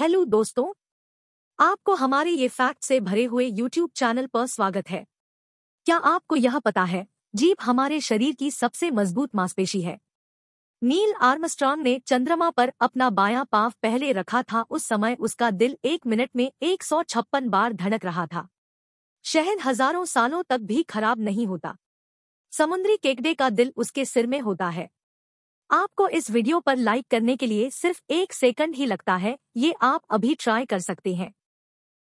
hello दोस्तों आपको हमारे ये फैक्ट से भरे हुए यूट्यूब चैनल पर स्वागत है क्या आपको यह पता है जीप हमारे शरीर की सबसे मजबूत मांसपेशी है नील आर्मस्ट्रांग ने चंद्रमा पर अपना बायां पांव पहले रखा था उस समय उसका दिल एक मिनट में एक बार धड़क रहा था शहद हजारों सालों तक भी खराब नहीं होता समुद्री केकड़े का दिल उसके सिर में होता है आपको इस वीडियो पर लाइक करने के लिए सिर्फ एक सेकंड ही लगता है ये आप अभी ट्राई कर सकते हैं